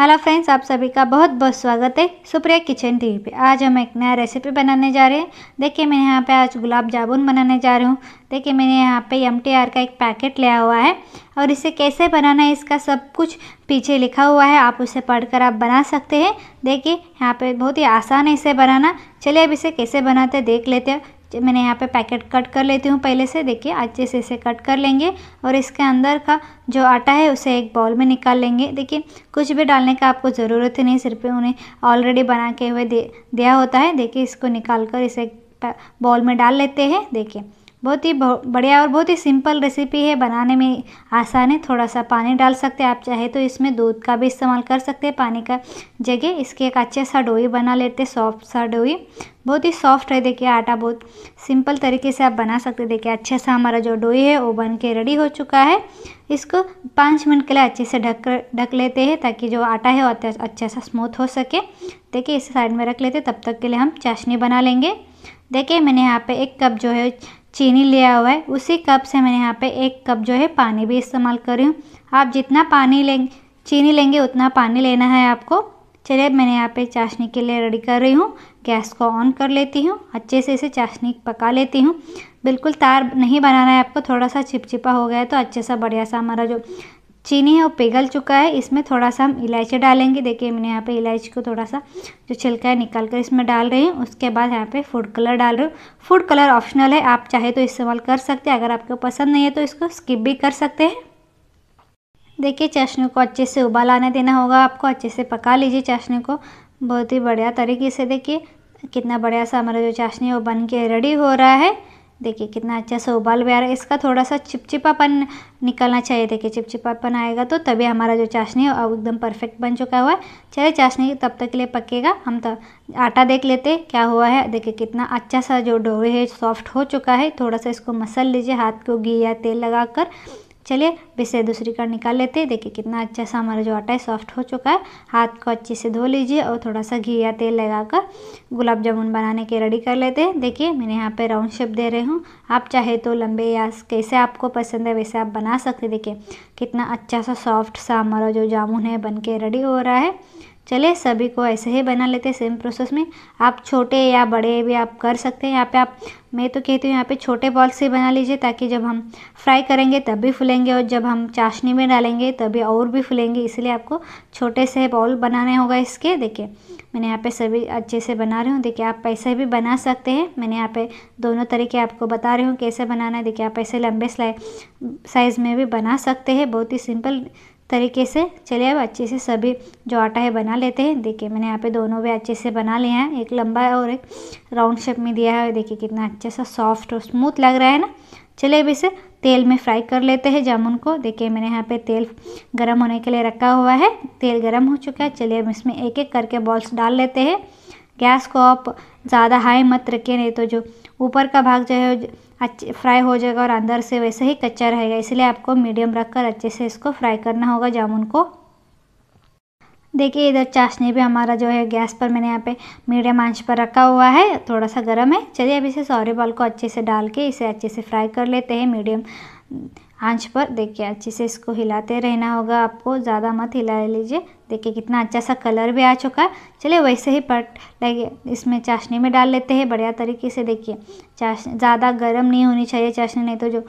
hello friends आप सभी का बहुत बहुत स्वागत है सुप्रिया किचन टीवी पे आज हम एक नया रेसिपी बनाने जा रहे हैं देखिए मैं यहाँ पे आज गुलाब जामुन बनाने जा रही हूँ देखिए मैंने यहाँ पे एम का एक पैकेट लिया हुआ है और इसे कैसे बनाना है इसका सब कुछ पीछे लिखा हुआ है आप उसे पढ़कर आप बना सकते हैं देखिए यहाँ पे बहुत ही आसान है इसे बनाना चलिए अब इसे कैसे बनाते देख लेते हैं मैंने यहाँ पे पैकेट कट कर लेती हूँ पहले से देखिए अच्छे से इसे कट कर लेंगे और इसके अंदर का जो आटा है उसे एक बॉल में निकाल लेंगे देखिए कुछ भी डालने का आपको ज़रूरत ही नहीं सिर्फ उन्हें ऑलरेडी बना के हुए दे दिया होता है देखिए इसको निकाल कर इसे बॉल में डाल लेते हैं देखिए बहुत ही बढ़िया और बहुत ही सिंपल रेसिपी है बनाने में आसान है थोड़ा सा पानी डाल सकते हैं आप चाहे तो इसमें दूध का भी इस्तेमाल कर सकते हैं पानी का जगह इसके एक अच्छे सा डोई बना लेते सॉफ्ट सा डोई बहुत ही सॉफ्ट है देखिए आटा बहुत सिंपल तरीके से आप बना सकते देखिए अच्छे सा हमारा जो डोई है वो बन के रेडी हो चुका है इसको पाँच मिनट के लिए अच्छे से ढक ढक लेते हैं ताकि जो आटा है वो अच्छा सा स्मूथ हो सके देखिए इसे साइड में रख लेते तब तक के लिए हम चाशनी बना लेंगे देखिए मैंने यहाँ पे एक कप जो है चीनी लिया हुआ है उसी कप से मैंने यहाँ पे एक कप जो है पानी भी इस्तेमाल कर रही हूँ आप जितना पानी लें चीनी लेंगे उतना पानी लेना है आपको चलिए मैंने यहाँ पे चाशनी के लिए रेडी कर रही हूँ गैस को ऑन कर लेती हूँ अच्छे से इसे चाशनी पका लेती हूँ बिल्कुल तार नहीं बनाना है आपको थोड़ा सा चिपचिपा हो गया है तो अच्छे सा बढ़िया सा हमारा जो चीनी है वो पिघल चुका है इसमें थोड़ा सा हम इलायची डालेंगे देखिए मैंने यहाँ पे इलायची को थोड़ा सा जो छिलका है निकाल कर इसमें डाल रही हूँ उसके बाद यहाँ पे फूड कलर डाल रही हूँ फूड कलर ऑप्शनल है आप चाहे तो इस्तेमाल कर सकते हैं अगर आपको पसंद नहीं है तो इसको स्किप भी कर सकते हैं देखिए चाशनी को अच्छे से उबाल आने देना होगा आपको अच्छे से पका लीजिए चाशनी को बहुत ही बढ़िया तरीके से देखिए कितना बढ़िया सा हमारा जो चाशनी है वो बन के रेडी हो रहा है देखिए कितना अच्छा सा उबाल भी आ रहा है इसका थोड़ा सा चिपचिपापन निकलना चाहिए देखिए चिपचिपापन आएगा तो तभी हमारा जो चाशनी है वो एकदम परफेक्ट बन चुका हुआ है चलिए चाशनी तब तक के लिए पकेगा हम तो आटा देख लेते क्या हुआ है देखिए कितना अच्छा सा जो डोवे है सॉफ्ट हो चुका है थोड़ा सा इसको मसल लीजिए हाथ को घी या तेल लगा कर चलिए बिसे दूसरी कर निकाल लेते हैं देखिए कितना अच्छा सा हमारा जो आटा है सॉफ्ट हो चुका है हाथ को अच्छे से धो लीजिए और थोड़ा सा घी या तेल लगाकर गुलाब जामुन बनाने के रेडी कर लेते हैं देखिए मैंने यहाँ पे राउंड शेप दे रही हूँ आप चाहे तो लंबे या कैसे आपको पसंद है वैसे आप बना सकते देखिए कितना अच्छा सा सॉफ्ट सा हमारा जो जामुन है बन के रेडी हो रहा है चले सभी को ऐसे ही बना लेते हैं सेम प्रोसेस में आप छोटे या बड़े भी आप कर सकते हैं यहाँ पे आप मैं तो कहती हूँ यहाँ पे छोटे बॉल ही बना लीजिए ताकि जब हम फ्राई करेंगे तब भी फूलेंगे और जब हम चाशनी में डालेंगे तभी और भी फूलेंगे इसलिए आपको छोटे से बॉल बनाने होगा इसके देखिए मैंने यहाँ पे सभी अच्छे से बना रही हूँ देखिए आप पैसे भी बना सकते हैं मैंने यहाँ पे दोनों तरीके आपको बता रही हूँ कैसे बनाना है देखिए आप ऐसे लंबे साइज़ में भी बना सकते हैं बहुत ही सिंपल तरीके से चलिए अब अच्छे से सभी जो आटा है बना लेते हैं देखिए मैंने यहाँ पे दोनों भी अच्छे से बना लिए हैं एक लंबा है और एक राउंड शेप में दिया है देखिए कितना अच्छे सा सॉफ्ट और स्मूथ लग रहा है ना चलिए अब इसे तेल में फ्राई कर लेते हैं जामुन को देखिए मैंने यहाँ पे तेल गर्म होने के लिए रखा हुआ है तेल गर्म हो चुका है चलिए अब इसमें एक एक करके बॉल्स डाल लेते हैं गैस को आप ज़्यादा हाई मत रखें नहीं तो जो ऊपर का भाग जो है अच्छे फ्राई हो जाएगा और अंदर से वैसे ही कच्चा रहेगा इसलिए आपको मीडियम रखकर अच्छे से इसको फ्राई करना होगा जामुन को देखिए इधर चाशनी भी हमारा जो है गैस पर मैंने यहाँ पे मीडियम आंच पर रखा हुआ है थोड़ा सा गर्म है चलिए अब इसे सौरे बाल को अच्छे से डाल के इसे अच्छे से फ्राई कर लेते हैं मीडियम आंच पर देखिए अच्छे से इसको हिलाते रहना होगा आपको ज़्यादा मत हिला लीजिए देखिए कितना अच्छा सा कलर भी आ चुका है चलिए वैसे ही पट लगे इसमें चाशनी में डाल लेते हैं बढ़िया तरीके से देखिए चाश ज़्यादा गर्म नहीं होनी चाहिए चाशनी नहीं तो जो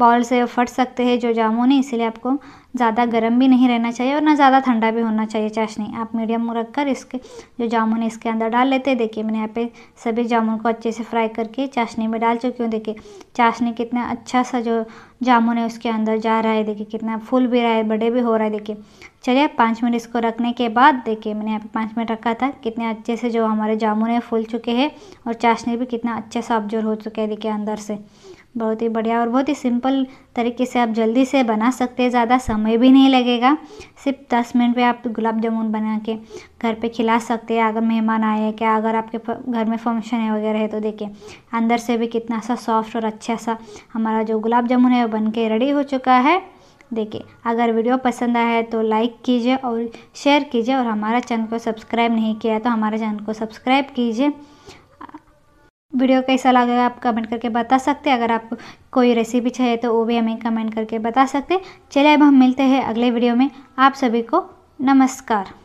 बॉल से फट सकते हैं जो जामुन है इसीलिए आपको ज़्यादा गर्म भी नहीं रहना चाहिए और ना ज़्यादा ठंडा भी होना चाहिए चाशनी आप मीडियम रख कर इसके जो जामुन है इसके अंदर डाल लेते हैं देखिए मैंने यहाँ पे सभी जामुन को अच्छे से फ्राई करके चाशनी में डाल चुकी हूँ देखिए चाशनी कितना अच्छा सा जो जामुन है उसके अंदर जा रहा है देखिए कितना फूल भी रहा है बड़े भी हो रहा है देखिए चलिए पाँच मिनट इसको रखने के बाद देखिए मैंने यहाँ पे पाँच मिनट रखा था कितने अच्छे से जो हमारे जामुन है फूल चुके हैं और चाशनी भी कितना अच्छे से ऑब्जर्व हो चुके हैं देखिए अंदर से बहुत ही बढ़िया और बहुत ही सिंपल तरीके से आप जल्दी से बना सकते हैं ज़्यादा समय भी नहीं लगेगा सिर्फ दस मिनट में आप गुलाब जामुन बना के घर पे खिला सकते हैं अगर मेहमान आए हैं क्या अगर आपके घर में फंक्शन है वगैरह है तो देखिए अंदर से भी कितना सा सॉफ्ट और अच्छा सा हमारा जो गुलाब जामुन है वो बन के रेडी हो चुका है देखें अगर वीडियो पसंद आया है तो लाइक कीजिए और शेयर कीजिए और हमारा चैनल को सब्सक्राइब नहीं किया तो हमारे चैनल को सब्सक्राइब कीजिए वीडियो कैसा लगेगा आप कमेंट करके बता सकते हैं अगर आप कोई रेसिपी चाहिए तो वो भी हमें कमेंट करके बता सकते चलिए अब हम मिलते हैं अगले वीडियो में आप सभी को नमस्कार